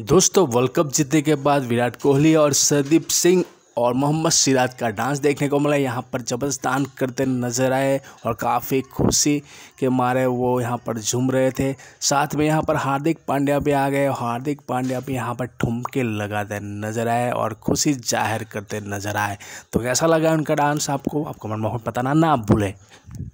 दोस्तों world cup जीतने के बाद विराट कोहली और सरदीप सिंह और मोहम्मद सिराज का डांस देखने को मिला यहाँ पर जबरदस्त डांस करते नज़र आए और काफ़ी खुशी के मारे वो यहाँ पर झूम रहे थे साथ में यहाँ पर हार्दिक पांड्या भी आ गए हार्दिक पांड्या भी यहाँ पर ठुमके लगाते नज़र आए और खुशी जाहिर करते नज़र आए तो कैसा लगा उनका डांस आपको आपको मन मोहम्मद बताना ना भूलें